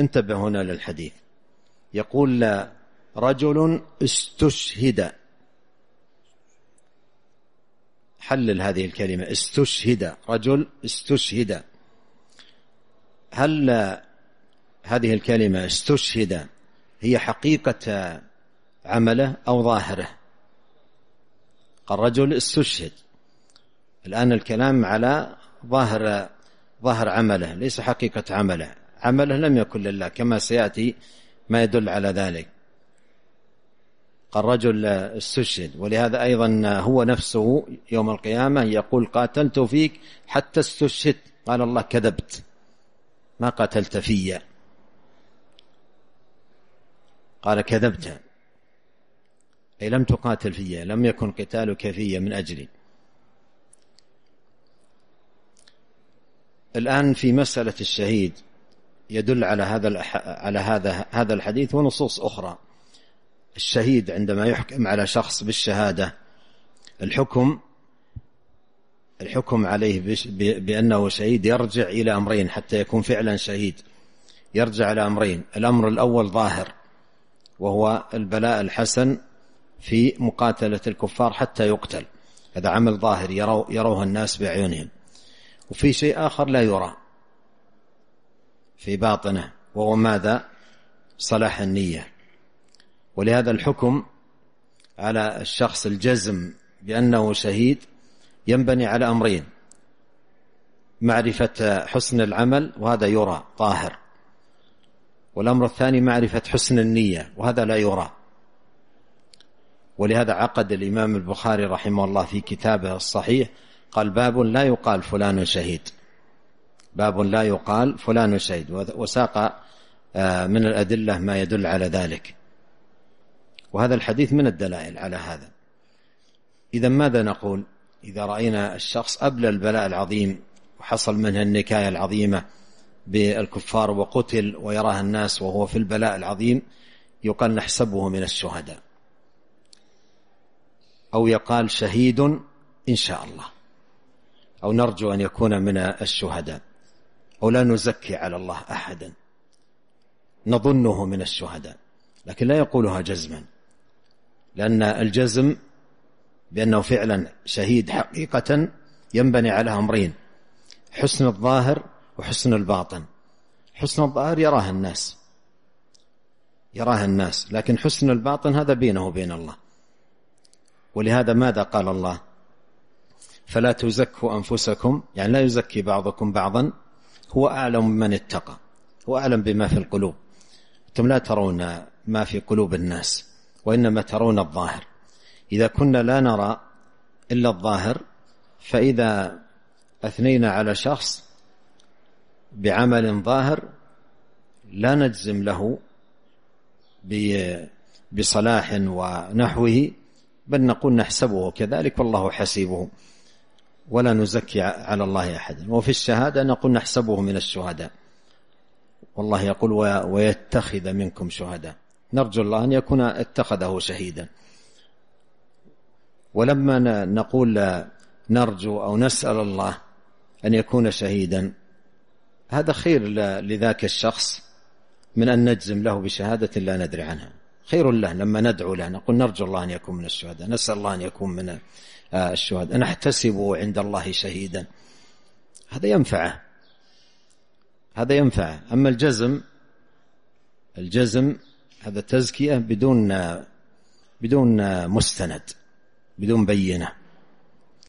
انتبه هنا للحديث يقول رجل استشهد حلل هذه الكلمة استشهد رجل استشهد هل هذه الكلمة استشهد هي حقيقة عمله أو ظاهره الرجل استشهد الآن الكلام على ظاهر ظاهر عمله ليس حقيقة عمله عمله لم يكن لله كما سيأتي ما يدل على ذلك قال رجل استشهد ولهذا أيضا هو نفسه يوم القيامة يقول قاتلت فيك حتى استشهد قال الله كذبت ما قاتلت فيا قال كذبت أي لم تقاتل فيا لم يكن قتالك فيا من أجلي الآن في مسألة الشهيد يدل على هذا على هذا هذا الحديث ونصوص أخرى الشهيد عندما يحكم على شخص بالشهادة الحكم الحكم عليه بأنه شهيد يرجع إلى أمرين حتى يكون فعلا شهيد يرجع إلى أمرين الأمر الأول ظاهر وهو البلاء الحسن في مقاتلة الكفار حتى يقتل هذا عمل ظاهر يرو يروه الناس بأعينهم وفي شيء آخر لا يرى في باطنه وهو ماذا صلاح النية ولهذا الحكم على الشخص الجزم بأنه شهيد ينبني على أمرين معرفة حسن العمل وهذا يرى طاهر والأمر الثاني معرفة حسن النية وهذا لا يرى ولهذا عقد الإمام البخاري رحمه الله في كتابه الصحيح قال باب لا يقال فلان شهيد باب لا يقال فلان سيد وساق آه، من الأدلة ما يدل على ذلك وهذا الحديث من الدلائل على هذا إذا ماذا نقول إذا رأينا الشخص أبلى البلاء العظيم وحصل منه النكاية العظيمة بالكفار وقتل ويراها الناس وهو في البلاء العظيم يقال نحسبه من الشهداء أو يقال شهيد إن شاء الله أو نرجو أن يكون من الشهداء أو لا نزكي على الله أحدا نظنه من الشهداء لكن لا يقولها جزما لأن الجزم بأنه فعلا شهيد حقيقة ينبني على أمرين حسن الظاهر وحسن الباطن حسن الظاهر يراها الناس يراها الناس لكن حسن الباطن هذا بينه وبين الله ولهذا ماذا قال الله فلا تزكوا أنفسكم يعني لا يزكي بعضكم بعضا هو أعلم بمن اتقى هو أعلم بما في القلوب أنتم لا ترون ما في قلوب الناس وإنما ترون الظاهر إذا كنا لا نرى إلا الظاهر فإذا أثنينا على شخص بعمل ظاهر لا نجزم له بصلاح ونحوه بل نقول نحسبه كذلك والله حسيبه ولا نزكي على الله أحدا وفي الشهادة نقول نحسبه من الشهداء والله يقول ويتخذ منكم شهداء نرجو الله أن يكون اتخذه شهيدا ولما نقول نرجو أو نسأل الله أن يكون شهيدا هذا خير لذاك الشخص من أن نجزم له بشهادة لا ندري عنها خير له لما ندعو له نقول نرجو الله أن يكون من الشهداء نسأل الله أن يكون من آه، الشهداء نحتسبه عند الله شهيدا هذا ينفعه هذا ينفعه أما الجزم الجزم هذا تزكية بدون بدون مستند بدون بينه